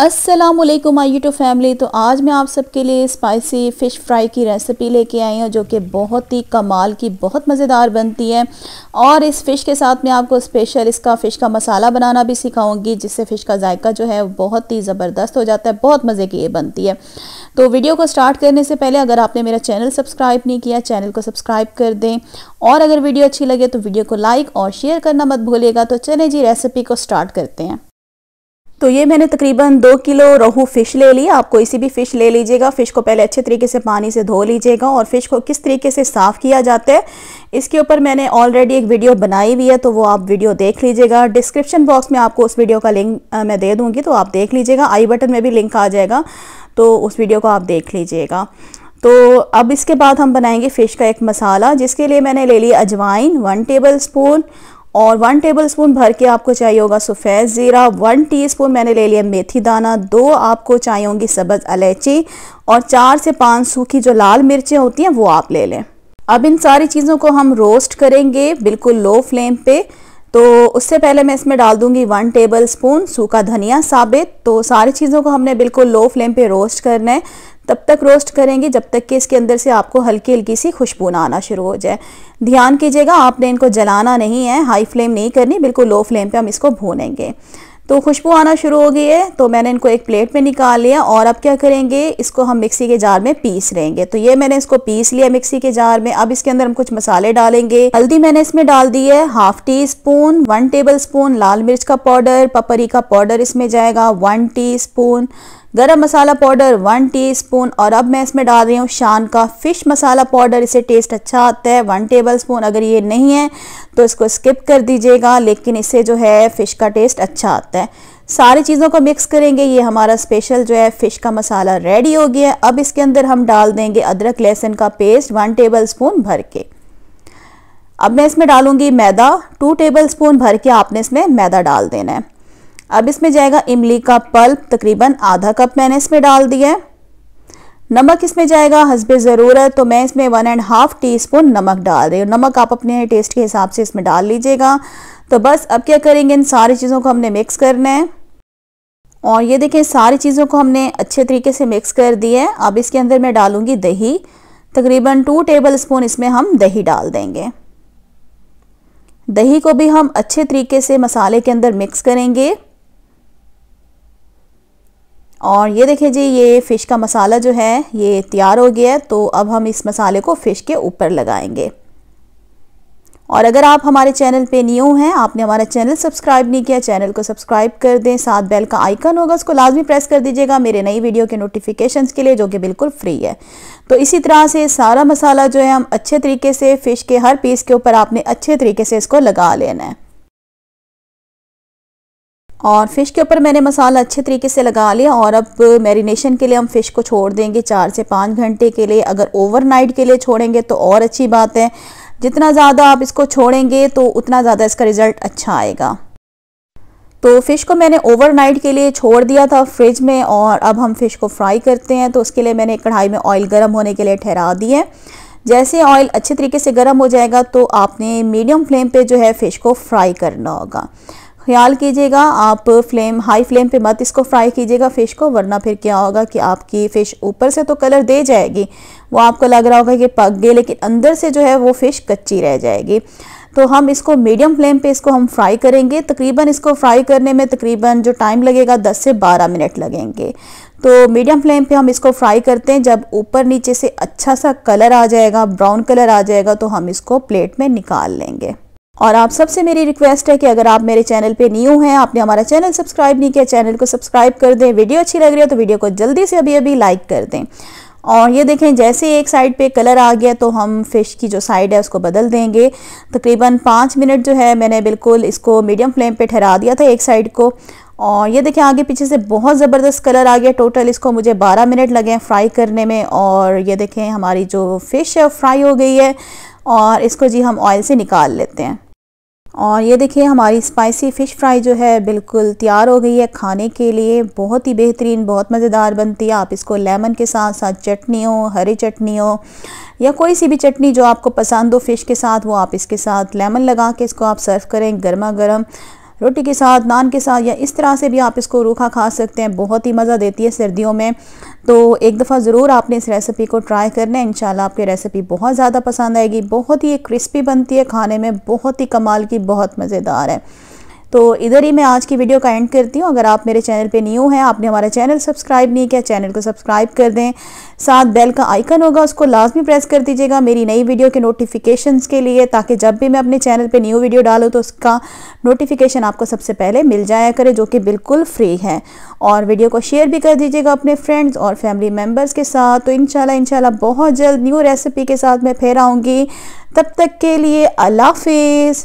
अस्सलाम वालेकुम आई फैमिली तो आज मैं आप सबके लिए स्पाइसी फ़िश फ्राई की रेसिपी लेके आई हूँ जो कि बहुत ही कमाल की बहुत मज़ेदार बनती है और इस फ़िश के साथ मैं आपको स्पेशल इसका फ़िश का मसाला बनाना भी सिखाऊंगी जिससे फ़िश का जायका जो है बहुत ही ज़बरदस्त हो जाता है बहुत मज़े की ये बनती है तो वीडियो को स्टार्ट करने से पहले अगर आपने मेरा चैनल सब्सक्राइब नहीं किया चैनल को सब्सक्राइब कर दें और अगर वीडियो अच्छी लगे तो वीडियो को लाइक और शेयर करना मत भूलिएगा तो चलें जी रेसिपी को स्टार्ट करते हैं तो ये मैंने तकरीबन दो किलो रोहू फ़िश ले ली आप कोई सी भी फ़िश ले लीजिएगा फ़िश को पहले अच्छे तरीके से पानी से धो लीजिएगा और फ़िश को किस तरीके से साफ़ किया जाता है इसके ऊपर मैंने ऑलरेडी एक वीडियो बनाई हुई है तो वो आप वीडियो देख लीजिएगा डिस्क्रिप्शन बॉक्स में आपको उस वीडियो का लिंक मैं दे दूँगी तो आप देख लीजिएगा आई बटन में भी लिंक आ जाएगा तो उस वीडियो को आप देख लीजिएगा तो अब इसके बाद हम बनाएंगे फ़िश का एक मसाला जिसके लिए मैंने ले लिया अजवाइन वन टेबल स्पून और वन टेबल स्पून भर के आपको चाहिए होगा सफ़ेद ज़ीरा वन टीस्पून मैंने ले लिया मेथी दाना दो आपको चाहिए होंगी सब्ज़ इलायची और चार से पाँच सूखी जो लाल मिर्चें होती हैं वो आप ले लें अब इन सारी चीज़ों को हम रोस्ट करेंगे बिल्कुल लो फ्लेम पे तो उससे पहले मैं इसमें डाल दूंगी वन टेबल स्पून सूखा धनिया साबित तो सारी चीज़ों को हमने बिल्कुल लो फ्लेम पे रोस्ट करना है तब तक रोस्ट करेंगे जब तक कि इसके अंदर से आपको हल्की हल्की सी खुशबू ना आना शुरू हो जाए ध्यान कीजिएगा आपने इनको जलाना नहीं है हाई फ्लेम नहीं करनी बिल्कुल लो फ्लेम पे हम इसको भूनेंगे तो खुशबू आना शुरू हो गई है तो मैंने इनको एक प्लेट में निकाल लिया और अब क्या करेंगे इसको हम मिक्सी के जार में पीस लेंगे तो ये मैंने इसको पीस लिया मिक्सी के जार में अब इसके अंदर हम कुछ मसाले डालेंगे हल्दी मैंने इसमें डाल दी है half teaspoon one tablespoon लाल मिर्च का पाउडर पपरी का पाउडर इसमें जाएगा one teaspoon garam masala powder one teaspoon और अब मैं इसमें डाल रही हूँ शान का फ़िश मसाला पाउडर इसे टेस्ट अच्छा आता है वन टेबल स्पून अगर ये नहीं है तो इसको स्किप कर दीजिएगा लेकिन इससे जो है फ़िश का टेस्ट अच्छा आता है जाता है सारी चीज़ों को मिक्स करेंगे ये हमारा स्पेशल जो है फ़िश का मसाला रेडी हो गया है अब इसके अंदर हम डाल देंगे अदरक लहसुन का पेस्ट वन टेबल स्पून भर के अब मैं इसमें डालूंगी मैदा टू टेबल स्पून भर के आपने इसमें मैदा डाल देना है अब इसमें जाएगा इमली का पल्प तकरीबन आधा कप मैंने इसमें डाल दिया है नमक इसमें जाएगा हसब ज़रूरत तो मैं इसमें one and half teaspoon नमक डाल रही हूँ नमक आप अपने टेस्ट के हिसाब से इसमें डाल लीजिएगा तो बस अब क्या करेंगे इन सारी चीज़ों को हमने मिक्स करना है और ये देखें सारी चीज़ों को हमने अच्छे तरीके से मिक्स कर दी है अब इसके अंदर मैं डालूँगी दही तकरीबन टू टेबल स्पून इसमें हम दही डाल देंगे दही को भी हम अच्छे तरीके से मसाले के अंदर मिक्स करेंगे और ये देखें जी ये फ़िश का मसाला जो है ये तैयार हो गया है तो अब हम इस मसाले को फ़िश के ऊपर लगाएंगे और अगर आप हमारे चैनल पे न्यू हैं आपने हमारा चैनल सब्सक्राइब नहीं किया चैनल को सब्सक्राइब कर दें साथ बेल का आइकन होगा उसको लाजमी प्रेस कर दीजिएगा मेरे नई वीडियो के नोटिफिकेशंस के लिए जो कि बिल्कुल फ्री है तो इसी तरह से सारा मसाला जो है हम अच्छे तरीके से फ़िश के हर पीस के ऊपर आपने अच्छे तरीके से इसको लगा लेना है और फ़िश के ऊपर मैंने मसाला अच्छे तरीके से लगा लिया और अब मैरिनेशन के लिए हम फ़िश को छोड़ देंगे चार से पाँच घंटे के लिए अगर ओवरनाइट के लिए छोड़ेंगे तो और अच्छी बात है जितना ज़्यादा आप इसको छोड़ेंगे तो उतना ज़्यादा इसका रिज़ल्ट अच्छा आएगा तो फ़िश को मैंने ओवरनाइट के लिए छोड़ दिया था फ्रिज में और अब हम फ़िश को फ्राई करते हैं तो उसके लिए मैंने कढ़ाई में ऑयल गर्म होने के लिए ठहरा दी है जैसे ऑयल अच्छे तरीके से गर्म हो जाएगा तो आपने मीडियम फ्लेम पे जो है फ़िश को फ्राई करना होगा ख्याल कीजिएगा आप फ्लेम हाई फ्लेम पे मत इसको फ्राई कीजिएगा फ़िश को वरना फिर क्या होगा कि आपकी फ़िश ऊपर से तो कलर दे जाएगी वो आपको लग रहा होगा कि पक गए लेकिन अंदर से जो है वो फ़िश कच्ची रह जाएगी तो हम इसको मीडियम फ्लेम पे इसको हम फ्राई करेंगे तकरीबन इसको फ्राई करने में तकरीबन जो टाइम लगेगा 10 से 12 मिनट लगेंगे तो मीडियम फ्लेम पे हम इसको फ्राई करते हैं जब ऊपर नीचे से अच्छा सा कलर आ जाएगा ब्राउन कलर आ जाएगा तो हम इसको प्लेट में निकाल लेंगे और आप सबसे मेरी रिक्वेस्ट है कि अगर आप मेरे चैनल पे न्यू हैं आपने हमारा चैनल सब्सक्राइब नहीं किया चैनल को सब्सक्राइब कर दें वीडियो अच्छी लग रही है तो वीडियो को जल्दी से अभी अभी लाइक कर दें और ये देखें जैसे एक साइड पे कलर आ गया तो हम फ़िश की जो साइड है उसको बदल देंगे तकरीबन पाँच मिनट जो है मैंने बिल्कुल इसको मीडियम फ्लेम पर ठहरा दिया था एक साइड को और ये देखें आगे पीछे से बहुत ज़बरदस्त कलर आ गया टोटल इसको मुझे 12 मिनट लगे हैं फ्राई करने में और ये देखें हमारी जो फ़िश है फ्राई हो गई है और इसको जी हम ऑयल से निकाल लेते हैं और ये देखिए हमारी स्पाइसी फ़िश फ्राई जो है बिल्कुल तैयार हो गई है खाने के लिए बहुत ही बेहतरीन बहुत मज़ेदार बनती है आप इसको लेमन के साथ साथ चटनी हो हरी चटनी हो या कोई सी भी चटनी जो आपको पसंद हो फ़िश के साथ वो आप इसके साथ लेमन लगा के इसको आप सर्व करें गर्मा गर्म रोटी के साथ नान के साथ या इस तरह से भी आप इसको रूखा खा सकते हैं बहुत ही मज़ा देती है सर्दियों में तो एक दफ़ा ज़रूर आपने इस रेसिपी को ट्राई करना है इंशाल्लाह आपकी रेसिपी बहुत ज़्यादा पसंद आएगी बहुत ही क्रिस्पी बनती है खाने में बहुत ही कमाल की बहुत मज़ेदार है तो इधर ही मैं आज की वीडियो का एंड करती हूँ अगर आप मेरे चैनल पे न्यू हैं आपने हमारा चैनल सब्सक्राइब नहीं किया चैनल को सब्सक्राइब कर दें साथ बेल का आइकन होगा उसको लाजमी प्रेस कर दीजिएगा मेरी नई वीडियो के नोटिफिकेशंस के लिए ताकि जब भी मैं अपने चैनल पे न्यू वीडियो डालूँ तो उसका नोटिफिकेशन आपको सबसे पहले मिल जाया करे जो कि बिल्कुल फ्री है और वीडियो को शेयर भी कर दीजिएगा अपने फ्रेंड्स और फैमिली मेम्बर्स के साथ तो इनशाला इनशाला बहुत जल्द न्यू रेसिपी के साथ मैं फिर आऊँगी तब तक के लिए अल्लाह हाफिज़